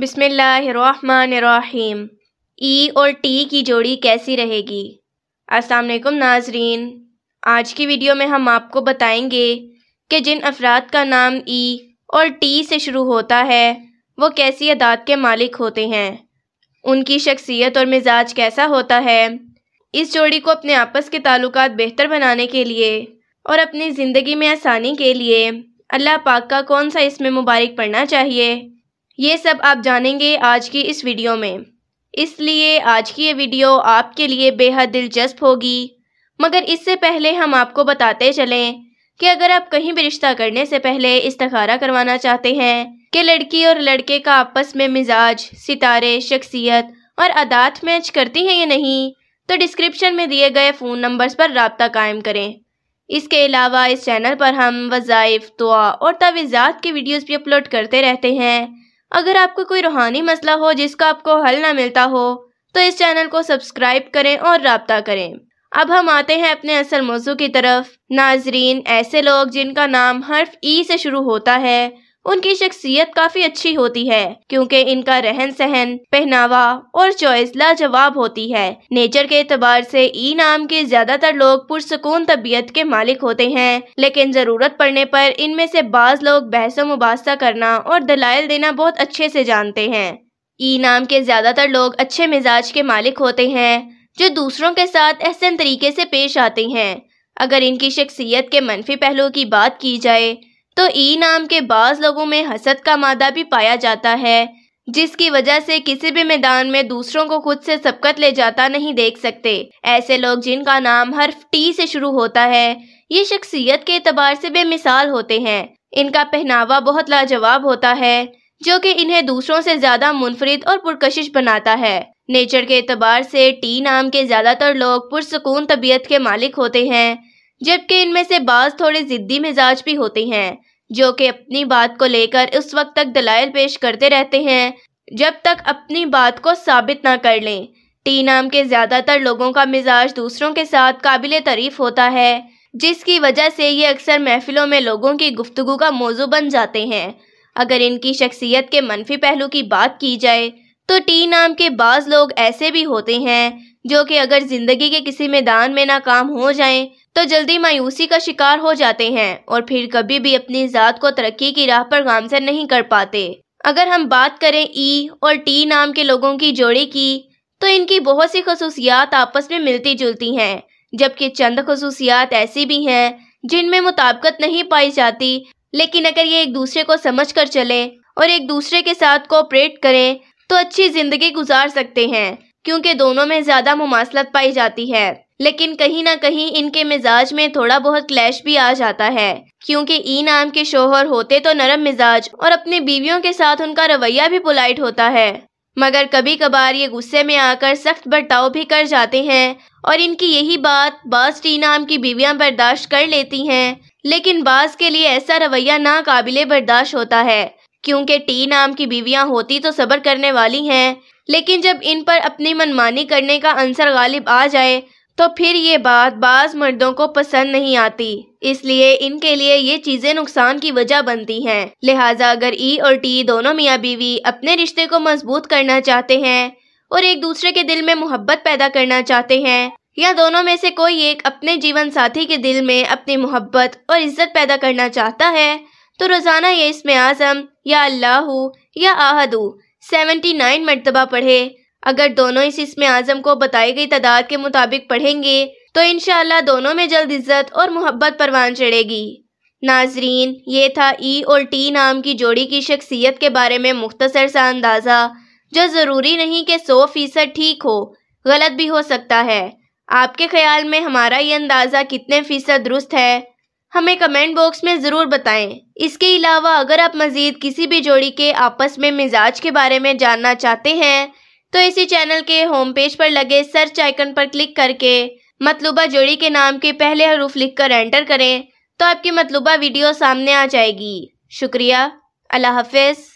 बिसमीम ई और टी की जोड़ी कैसी रहेगी वालेकुम नाजरीन आज की वीडियो में हम आपको बताएंगे कि जिन अफराद का नाम ई और टी से शुरू होता है वो कैसी अदात के मालिक होते हैं उनकी शख्सियत और मिजाज कैसा होता है इस जोड़ी को अपने आपस के ताल्लुक बेहतर बनाने के लिए और अपनी ज़िंदगी में आसानी के लिए अल्लाह पाक का कौन सा इसमें मुबारक पढ़ना चाहिए ये सब आप जानेंगे आज की इस वीडियो में इसलिए आज की ये वीडियो आपके लिए बेहद दिलचस्प होगी मगर इससे पहले हम आपको बताते चलें कि अगर आप कहीं भी रिश्ता करने से पहले इस्तखारा करवाना चाहते हैं कि लड़की और लड़के का आपस में मिजाज सितारे शख्सियत और अदात मैच करती हैं या नहीं तो डिस्क्रिप्शन में दिए गए फ़ोन नंबर्स पर रबता कायम करें इसके अलावा इस चैनल पर हम वज़ाइफ दुआ और तवीज़ात की वीडियोज़ भी अपलोड करते रहते हैं अगर आपको कोई रूहानी मसला हो जिसका आपको हल ना मिलता हो तो इस चैनल को सब्सक्राइब करें और रबता करें अब हम आते हैं अपने असल मौजू की तरफ नाजरीन ऐसे लोग जिनका नाम हर्फ ई से शुरू होता है उनकी शख्सियत काफी अच्छी होती है क्योंकि इनका रहन सहन पहनावा और चॉइस लाजवाब होती है नेचर के एतबार से ई नाम के ज्यादातर लोग पुरसकून तबीयत के मालिक होते हैं लेकिन जरूरत पड़ने पर इनमें से बाज लोग बहस मुबासा करना और दलाइल देना बहुत अच्छे से जानते हैं ई नाम के ज्यादातर लोग अच्छे मिजाज के मालिक होते हैं जो दूसरों के साथ एहसन तरीके से पेश आते हैं अगर इनकी शख्सियत के मनफी पहलुओं की बात की जाए तो ई नाम के बाज लोगों में हसद का मादा भी पाया जाता है जिसकी वजह से किसी भी मैदान में दूसरों को खुद से सबकत ले जाता नहीं देख सकते ऐसे लोग जिनका नाम हर्फ टी से शुरू होता है ये शख्सियत के अतबार से बेमिसाल होते हैं इनका पहनावा बहुत लाजवाब होता है जो कि इन्हें दूसरों से ज्यादा मुनफरद और पुरकशिश बनाता है नेचर के अतबार से टी नाम के ज्यादातर लोग पुरसकून तबीयत के मालिक होते हैं जबकि इनमें से बाज थोड़े ज़िद्दी मिजाज भी होते हैं जो कि अपनी बात को लेकर उस वक्त तक दलाइल पेश करते रहते हैं जब तक अपनी बात को साबित ना कर लें टी नाम के ज़्यादातर लोगों का मिजाज दूसरों के साथ काबिल तारीफ होता है जिसकी वजह से ये अक्सर महफिलों में लोगों की गुफ्तु का मौजू बन जाते हैं अगर इनकी शख्सियत के मनफी पहलू की बात की जाए तो टी नाम के बाज लोग ऐसे भी होते हैं जो कि अगर जिंदगी के किसी मैदान में नाकाम हो जाएं तो जल्दी मायूसी का शिकार हो जाते हैं और फिर कभी भी अपनी ज़ात को तरक्की की राह पर गामजन नहीं कर पाते अगर हम बात करें ई और टी नाम के लोगों की जोड़ी की तो इनकी बहुत सी खसूसियात आपस में मिलती जुलती हैं जबकि चंद खसूसियात ऐसी भी हैं जिनमें मुताबकत नहीं पाई जाती लेकिन अगर ये एक दूसरे को समझ कर चलें और एक दूसरे के साथ कोऑपरेट करें तो अच्छी ज़िंदगी गुजार सकते हैं क्योंकि दोनों में ज़्यादा मुमासलत पाई जाती है लेकिन कहीं ना कहीं इनके मिजाज में थोड़ा बहुत क्लैश भी आ जाता है क्योंकि ई नाम के शोहर होते तो नरम मिजाज और अपनी बीवियों के साथ उनका रवैया भी पोलाइट होता है मगर कभी कभार ये गुस्से में आकर सख्त बर्ताव भी कर जाते हैं और इनकी यही बात बास टी नाम की बीवियां बर्दाश्त कर लेती हैं लेकिन बास के लिए ऐसा रवैया काबिले बर्दाश्त होता है क्योंकि टी नाम की बीवियां होती तो सब्र करने वाली हैं लेकिन जब इन पर अपनी मनमानी करने का अंसर गालिब आ जाए तो फिर ये बात बाज़ मर्दों को पसंद नहीं आती इसलिए इनके लिए ये चीज़ें नुकसान की वजह बनती हैं लिहाजा अगर ई और टी दोनों मियाँ बीवी अपने रिश्ते को मजबूत करना चाहते हैं और एक दूसरे के दिल में मोहब्बत पैदा करना चाहते हैं या दोनों में से कोई एक अपने जीवन साथी के दिल में अपनी मोहब्बत और इज्जत पैदा करना चाहता है तो रोज़ाना ये इसमें आज़म या अल्लाह या आहदू सेवेंटी नाइन मरतबा पढ़े अगर दोनों इस इसमें आज़म को बताई गई तादाद के मुताबिक पढ़ेंगे तो इन दोनों में जल्द इज्जत और मोहब्बत परवान चढ़ेगी नाजरीन ये था ई और टी नाम की जोड़ी की शख्सियत के बारे में मुख्तसर सा अंदाज़ा जो ज़रूरी नहीं कि सौ फीसद ठीक हो गलत भी हो सकता है आपके ख्याल में हमारा ये अंदाज़ा कितने फ़ीसद दुरुस्त है हमें कमेंट बॉक्स में ज़रूर बताएं इसके अलावा अगर आप मज़ीद किसी भी जोड़ी के आपस में मिजाज के बारे में जानना चाहते हैं तो इसी चैनल के होम पेज पर लगे सर्च आइकन पर क्लिक करके मतलूबा जोड़ी के नाम के पहले हरूफ लिख कर एंटर करें तो आपकी मतलूबा वीडियो सामने आ जाएगी शुक्रिया अल्लाह हाफिज़